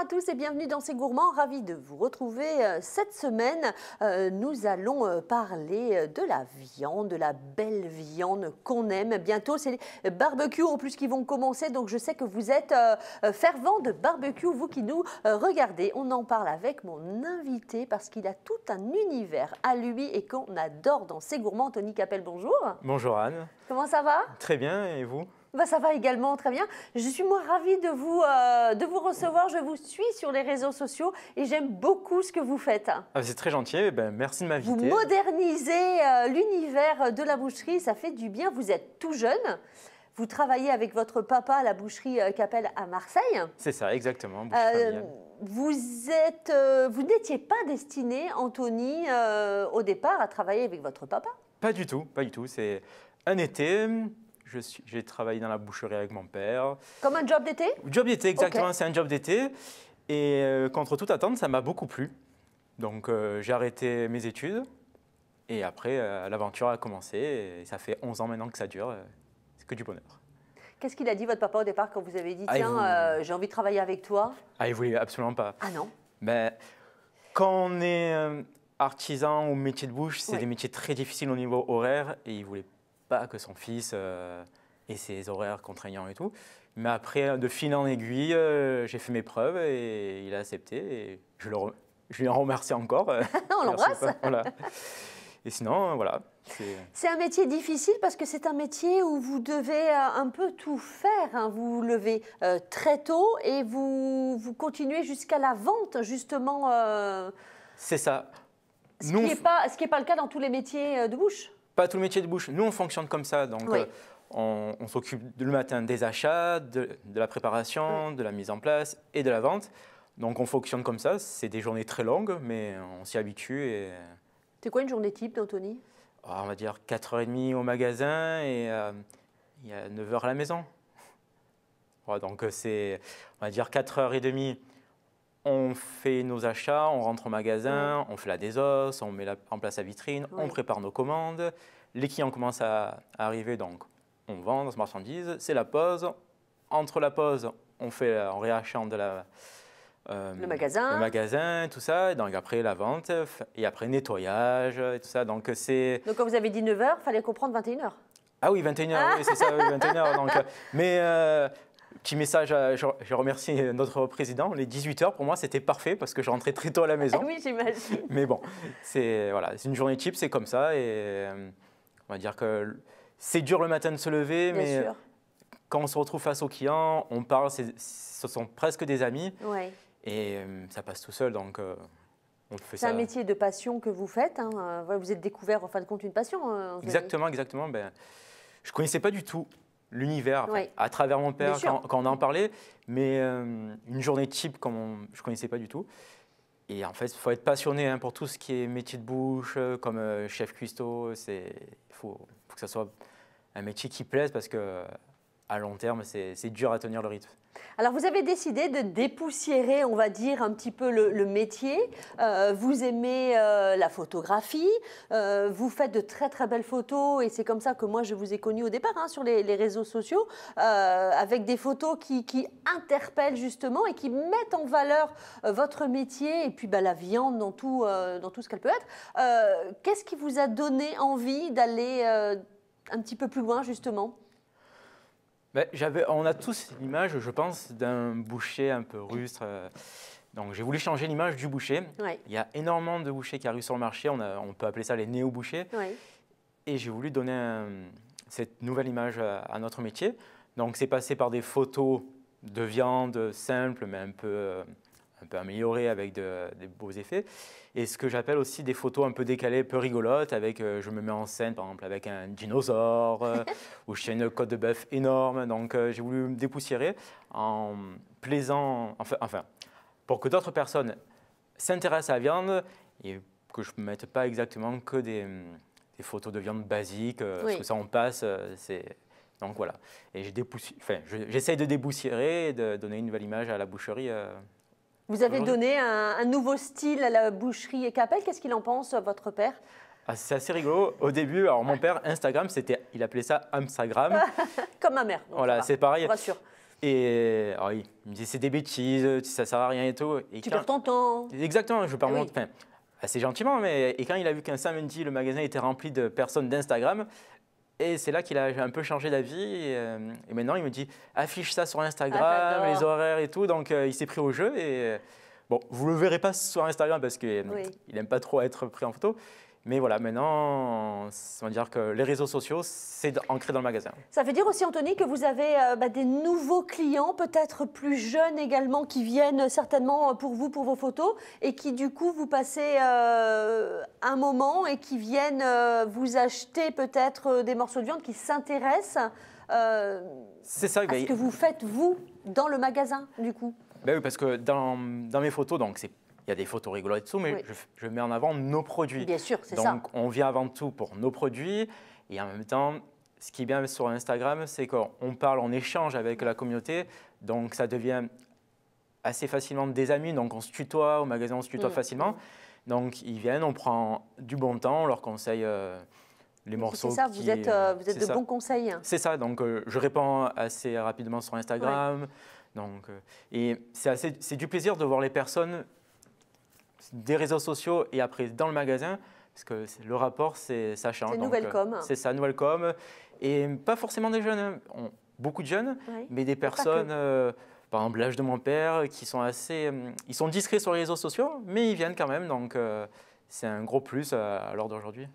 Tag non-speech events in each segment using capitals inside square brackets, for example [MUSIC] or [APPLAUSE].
à tous et bienvenue dans ces Gourmands. Ravi de vous retrouver euh, cette semaine. Euh, nous allons euh, parler de la viande, de la belle viande qu'on aime. Bientôt, c'est les barbecues en plus qui vont commencer. Donc, je sais que vous êtes fervents de barbecue, vous qui nous regardez. On en parle avec mon invité parce qu'il a tout un univers à lui et qu'on adore dans C'est Gourmands. Tony Capel, bonjour. Bonjour Anne. Comment ça va Très bien et vous bah, ça va également très bien. Je suis moi ravie de vous, euh, de vous recevoir. Je vous suis sur les réseaux sociaux et j'aime beaucoup ce que vous faites. c'est ah, très gentil. ben, merci de m'inviter. Vous modernisez euh, l'univers de la boucherie. Ça fait du bien. Vous êtes tout jeune. Vous travaillez avec votre papa à la boucherie euh, Capelle à Marseille. C'est ça, exactement. vous êtes, vous n'étiez pas destiné, Anthony, au départ, à travailler avec votre papa. Pas du tout, pas du tout. C'est un été, j'ai travaillé dans la boucherie avec mon père. Comme un job d'été Job d'été, exactement. C'est un job d'été. Et contre euh, toute attente, ça m'a beaucoup plu. Donc euh, j'ai arrêté mes études. Et après, euh, l'aventure a commencé. Et ça fait 11 ans maintenant que ça dure. C'est que du bonheur. Qu'est-ce qu'il a dit votre papa au départ quand vous avez dit ah, Tiens, j'ai envie de travailler avec toi Ah, il voulait absolument pas. Ah non ben, Quand on est artisan ou métier de bouche, c'est des métiers très difficiles au niveau horaire. Et il voulait pas que son fils euh, et ses horaires contraignants et tout. Mais après, de fil en aiguille, euh, j'ai fait mes preuves et il a accepté. Et je, lui en remercie encore. [LAUGHS] Euh, On l'embrasse Et sinon, voilà. C'est un métier difficile parce que c'est un métier où vous devez un peu tout faire. Hein. Vous vous levez très tôt et vous, vous continuez jusqu'à la vente, justement. C'est ça. Ce, pas, ce qui n'est pas, le cas dans tous les métiers de bouche pas tout le métier de bouche. Nous, on fonctionne comme ça. Donc, euh, on, s'occupe le matin des achats, de, la préparation, de la mise en place et de la vente. Donc, on fonctionne comme ça. C'est des journées très longues, mais on s'y habitue. Et... Euh, c'est quoi une journée type d'Anthony ah, On va dire 4h30 au magasin et euh, il y a 9h à la maison. [LAUGHS] donc, c'est, on va dire 4h30 on fait nos achats, on rentre au magasin, on fait la désosse, on met la, en place la vitrine, on prépare nos commandes. Les clients commencent à, arriver, donc on vend nos marchandises, c'est la pause. Entre la pause, on fait en réachant de la, euh, le magasin. tout ça. Donc après la vente, et après nettoyage, et tout ça. Donc c'est. Donc quand vous avez dit 9h, fallait comprendre 21h. Ah oui, 21h, c'est ça, 21h. [LAUGHS] Donc, euh, mais euh, Petit message, je, remercie notre président. Les 18h, pour moi, c'était parfait parce que je rentrais très tôt à la [LAUGHS] maison. oui, j'imagine. Mais bon, c'est voilà, une journée type, c'est comme ça. Et euh, on va dire que c'est dur le matin de se lever, mais quand on se retrouve face aux clients, on parle, ce sont presque des amis. Ouais. Et euh, ça passe tout seul, donc euh, on fait C'est un métier de passion que vous faites. Hein. Vous êtes découvert, en fin de compte, une passion. Hein, exactement, exactement. Ben, je ne connaissais pas du tout l'univers à travers mon père quand, on en parlait, mais euh, une journée type comme je ne connaissais pas du tout. Et en fait, il faut être passionné hein, pour tout ce qui est métier de bouche, euh, comme euh, chef cuistot. Il faut, faut, que ça soit un métier qui plaise parce que à long terme, c'est dur à tenir le rythme. Alors vous avez décidé de dépoussiérer, on va dire, un petit peu le, métier. Euh, vous aimez euh, la photographie, euh, vous faites de très très belles photos et c'est comme ça que moi je vous ai connu au départ hein, sur les, réseaux sociaux, avec des photos qui, interpellent justement et qui mettent en valeur votre métier et puis bah, la viande dans tout ce qu'elle peut être. Qu'est-ce qui vous a donné envie d'aller un petit peu plus loin justement ben, on a tous l'image, je pense, d'un boucher un peu rustre. Euh. Donc j'ai voulu changer l'image du boucher. Il y a énormément de bouchers qui arrivent sur le marché. On, peut appeler ça les néo-bouchers. Et j'ai voulu donner cette nouvelle image à, à notre métier. Donc c'est passé par des photos de viande simple, mais un peu euh, un peu amélioré avec des beaux effets. Et ce que j'appelle aussi des photos un peu décalées, peu rigolotes, avec euh, je me mets en scène par exemple avec un dinosaure, euh, [LAUGHS] ou je tiens une côte de bœuf énorme. Donc euh, j'ai voulu me dépoussiérer en plaisant, enfin, enfin pour que d'autres personnes s'intéressent à la viande et que je ne mette pas exactement que des, des photos de viande basique, parce que ça on passe, c'est donc voilà. Et j'essaye de déboussiérer et de donner une nouvelle image à la boucherie. Vous avez donné un, nouveau style à la boucherie et Capel. Qu'est-ce qu'il en pense, votre père ah, c'est assez rigolo. Au début, alors mon père, Instagram, c'était, il appelait ça Instagram. [LAUGHS] Comme ma mère. Voilà, c'est pareil. Rassure. Et ah oui, il me disait c'est des bêtises, ça sert à rien et tout. Et tu quand... ton temps. Exactement, je perds eh mon assez gentiment, mais et quand il a vu qu'un samedi, le magasin était rempli de personnes d'Instagram, et c'est là qu'il a un peu changé d'avis. Et, euh, maintenant, il me dit affiche ça sur ah, Instagram, les horaires et tout. Donc, euh, il s'est pris au jeu. Et euh, bon, vous le verrez pas sur Instagram parce qu'il n'aime pas trop être pris en photo. Mais voilà, maintenant, on va dire que les réseaux sociaux, c'est ancré dans le magasin. Ça veut dire aussi, Anthony, que vous avez euh, bah, des nouveaux clients, peut-être plus jeunes également, qui viennent certainement euh, pour vous, pour vos photos, et qui du coup, vous passez euh, un moment et qui viennent vous acheter peut-être des morceaux de viande, qui s'intéressent c'est ça, à ce que vous faites, vous, dans le magasin, du coup. Ben oui, parce que dans, dans mes photos, donc c'est il y a des photos rigolotes et mais je, mets en avant nos produits. Bien sûr, c'est ça. Donc on vient avant tout pour nos produits et en même temps, ce qui est bien sur Instagram, c'est qu'on parle, on échange avec la communauté, donc ça devient assez facilement des amis, donc on se tutoie, au magasin on se tutoie mmh. facilement. Donc ils viennent, on prend du bon temps, on leur conseille euh, les morceaux. C'est ça, vous êtes, euh, de bons conseils. C'est ça, donc euh, je réponds assez rapidement sur Instagram. Donc, et c'est du plaisir de voir les personnes des réseaux sociaux et après dans le magasin, parce que le rapport, c'est ça change. C'est hein, nouvelle com. Euh, c'est ça, nouvelle com. Et pas forcément des jeunes, hein. beaucoup de jeunes, mais des personnes, euh, par exemple l'âge de mon père, qui sont assez. Euh, ils sont discrets sur les réseaux sociaux, mais ils viennent quand même. Donc c'est un gros plus euh, à l'heure d'aujourd'hui.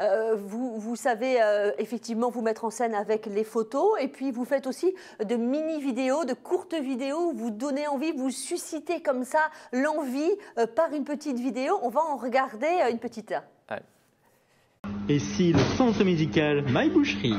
Euh, vous, savez euh, effectivement vous mettre en scène avec les photos et puis vous faites aussi de mini-vidéos, de courtes vidéos, où vous donnez envie, vous suscitez comme ça l'envie par une petite vidéo. On va en regarder une petite. Et si le centre médical My Boucherie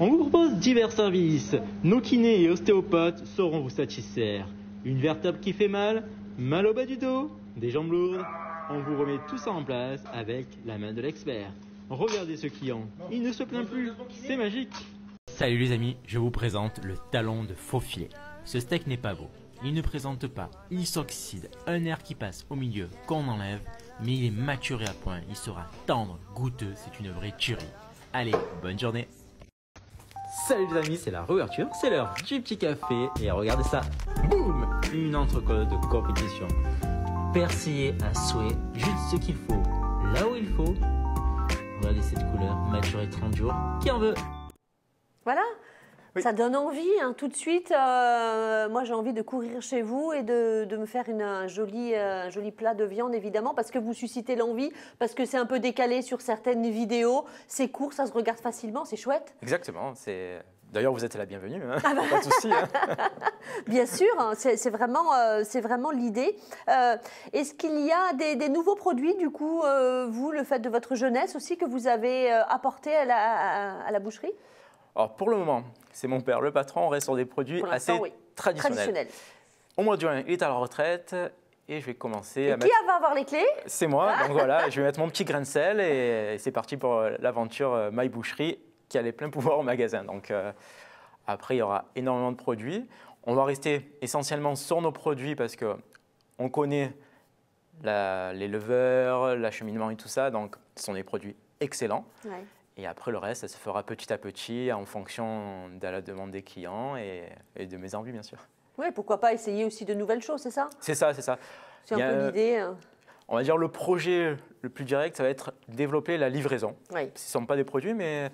On vous propose divers services. Nos kinés et ostéopathes sauront vous satisfaire. Une vertèbre qui fait mal, mal au bas du dos, des jambes lourdes. On vous remet tout ça en place avec la main de l'expert. Regardez ce client, il ne se plaint plus, c'est magique. Salut les amis, je vous présente le talon de faux filet. Ce steak n'est pas beau, il ne présente pas, il s'oxyde, un air qui passe au milieu qu'on enlève, mais il est maturé à point, il sera tendre, goûteux, c'est une vraie tuerie. Allez, bonne journée Salut les amis, c'est la réouverture, c'est l'heure du petit café, et regardez ça, boum Une entrecôte de compétition persiller à souhait, juste ce qu'il faut, là où il faut. Regardez cette couleur, maturée 30 jours, qui en veut Voilà Ça donne envie, hein. tout de suite. Euh, moi, j'ai envie de courir chez vous et de, me faire un, joli, euh, un joli plat de viande, évidemment, parce que vous suscitez l'envie, parce que c'est un peu décalé sur certaines vidéos. C'est court, ça se regarde facilement, c'est chouette. Exactement, c'est D'ailleurs, vous êtes la bienvenue, hein. ah bah. pas de souci. Hein. [LAUGHS] Bien sûr, hein, c'est vraiment, euh, c'est vraiment l'idée. Euh, est-ce qu'il y a des, nouveaux produits, du coup, euh, vous, le fait de votre jeunesse aussi, que vous avez apporté à la, à, la boucherie Alors, pour le moment, c'est mon père, le patron, on reste sur des produits assez traditionnels. Traditionnel. Au mois de juin, il est à la retraite et je vais commencer et qui va avoir les clés C'est moi, ah. donc voilà, [LAUGHS] je vais mettre mon petit grain de sel et c'est parti pour l'aventure My Boucherie qui a les pleins pouvoirs au magasin. Donc euh, après, il y aura énormément de produits. On va rester essentiellement sur nos produits parce que on connaît les leveurs, l'acheminement et tout ça. Donc, ce sont des produits excellents. Et après, le reste, ça se fera petit à petit en fonction de la demande des clients et, de mes envies, bien sûr. Oui, pourquoi pas essayer aussi de nouvelles choses, c'est ça C'est ça, c'est ça. C'est un peu l'idée. Hein. Euh, on va dire le projet le plus direct, ça va être développer la livraison. Ce ne sont pas des produits, mais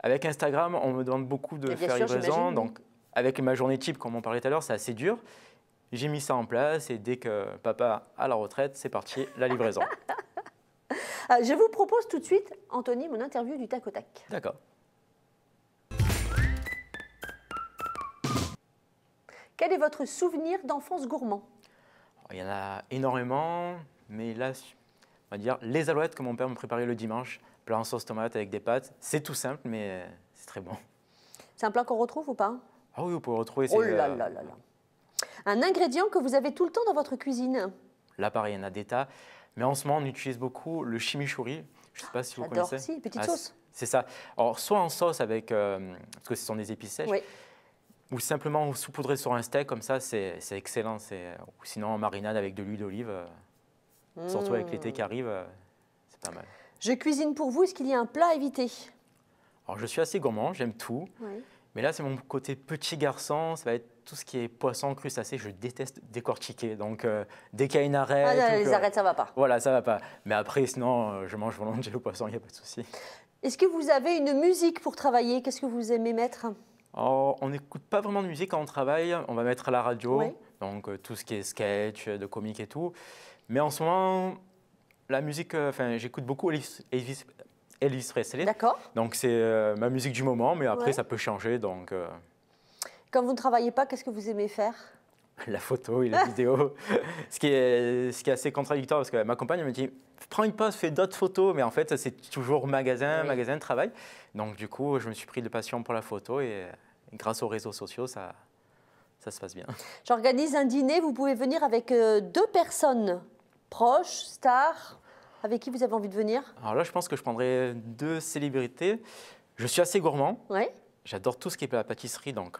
avec Instagram, on me demande beaucoup de ah, faire livraison. Donc, avec ma journée type, comme on parlait tout à l'heure, c'est assez dur. J'ai mis ça en place et dès que papa a la retraite, c'est parti, la livraison. [LAUGHS] Euh, je vous propose tout de suite, Anthony, mon interview du tac au tac. D'accord. Quel est votre souvenir d'enfance gourmand oh, Il y en a énormément, mais là, on va dire les alouettes que mon père me préparait le dimanche plat en sauce tomate avec des pâtes. C'est tout simple, mais euh, c'est très bon. C'est un plat qu'on retrouve ou pas Ah oui, vous pouvez retrouver. Oh un ingrédient que vous avez tout le temps dans votre cuisine Là, pareil, il y en a des tas. Mais en ce moment, on utilise beaucoup le chimichurri. Je ne sais pas si vous connaissez. Si, petite ah, sauce. C'est ça. Alors, soit en sauce avec, euh, parce que ce sont des épices sèches, oui. ou simplement vous sur un steak, comme ça, c'est excellent. Ou sinon, en marinade avec de l'huile d'olive, euh, surtout avec l'été qui mmh. arrive, c'est pas mal. Je cuisine pour vous, est-ce qu'il y a un plat à éviter Alors je suis assez gourmand, j'aime tout. Mais là, c'est mon côté petit garçon, ça va être tout ce qui est poisson, crustacé, je déteste décortiquer. Donc, euh, dès qu'il y a une arête. Ah, les arêtes, ça va pas. Voilà, ça va pas. Mais après, sinon, euh, je mange volontiers le poisson, il n'y a pas de souci. Est-ce que vous avez une musique pour travailler Qu'est-ce que vous aimez mettre On n'écoute pas vraiment de musique quand on travaille. On va mettre la radio, donc euh, tout ce qui est sketch, de comique et tout. Mais en ce moment, la musique, euh, enfin, j'écoute beaucoup Elvis, Elvis, Presley. D'accord. Donc c'est euh, ma musique du moment, mais après ça peut changer. Donc, euh. Quand vous ne travaillez pas, qu'est-ce que vous aimez faire [LAUGHS] la photo et la vidéo. [LAUGHS] ce, qui est, assez contradictoire parce que ma compagne me dit prends une pause, fais d'autres photos, mais en fait, c'est toujours magasin, magasin, travail. Donc, du coup, je me suis pris de passion pour la photo et grâce aux réseaux sociaux, ça, ça se passe bien. J'organise un dîner, vous pouvez venir avec deux personnes Proche, star, avec qui vous avez envie de venir Alors là, je pense que je prendrai deux célébrités. Je suis assez gourmand. Oui. J'adore tout ce qui est la pâtisserie, donc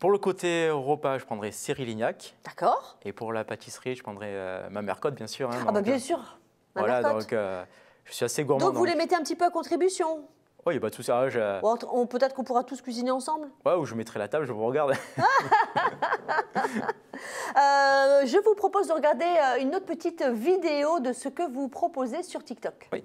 pour le côté repas, je prendrai Cyril Lignac. D'accord. Et pour la pâtisserie, je prendrai euh, ma mère Cotte, bien sûr. Hein, ah, bah bien euh, sûr. voilà, donc euh, je suis assez gourmand. donc vous les mettez un petit peu à contribution oui, bah tout ça. Je... Bon, on, peut-être qu'on pourra tous cuisiner ensemble Ouais, ou je mettrai la table, je vous regarde. [LAUGHS] [LAUGHS] Euh, je vous propose de regarder euh, une autre petite vidéo de ce que vous proposez sur TikTok. Oui.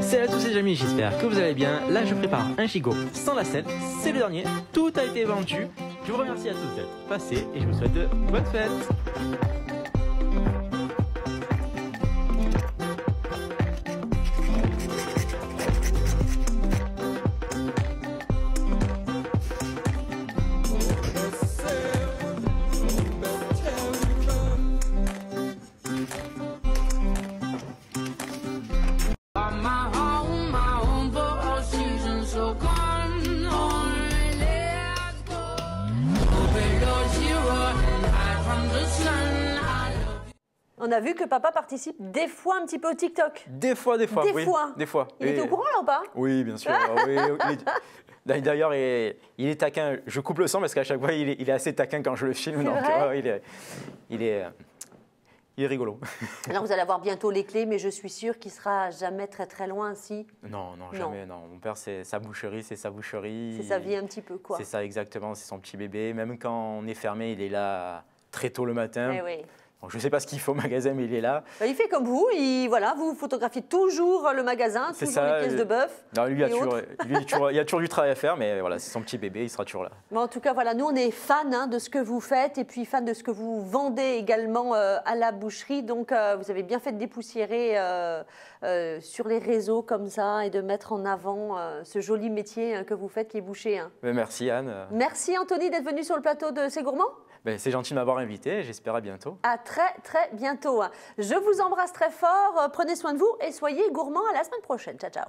Salut à tous les amis, j'espère que vous allez bien. Là, je prépare un gigot sans la selle, C'est le dernier. Tout a été vendu. Je vous remercie à tous d'être passés et je vous souhaite de bonnes fêtes. as vu que papa participe des fois un petit peu au TikTok. Des fois, des fois. Des fois. Des fois. Il au courant là ou pas Oui, bien sûr. [LAUGHS] D'ailleurs, il est taquin. Je coupe le son parce qu'à chaque fois, il est, assez taquin quand je le filme. Euh, euh, il est, rigolo. [LAUGHS] Alors vous allez avoir bientôt les clés, mais je suis sûre qu'il sera jamais très très loin, si Non, non, jamais, non. Mon père, c'est sa boucherie, c'est sa boucherie. C'est sa vie un petit peu, quoi. C'est ça, exactement, c'est son petit bébé. Même quand on est fermé, il est là très tôt le matin. Eh oui, oui je ne sais pas ce qu'il faut au magasin, mais il est là. Bah, il fait comme vous, il, voilà, vous photographiez toujours le magasin, toujours les pièces euh, de bœuf. Non, il, y a toujours, du travail à faire, mais voilà, c'est son petit bébé, il sera toujours là. Mais en tout cas, voilà, nous, on est fans hein, de ce que vous faites et puis fans de ce que vous vendez également euh, à la boucherie. Donc, euh, vous avez bien fait de dépoussiérer sur les réseaux comme ça et de mettre en avant ce joli métier hein, que vous faites, qui est boucher. Hein. Merci, Anne. Merci, Anthony, d'être venu sur le plateau de C'est Gourmand. Ben, c'est gentil de m'avoir invité, j'espère à bientôt. À très très bientôt. Je vous embrasse très fort, euh, prenez soin de vous et soyez gourmands à la semaine prochaine. Ciao ciao.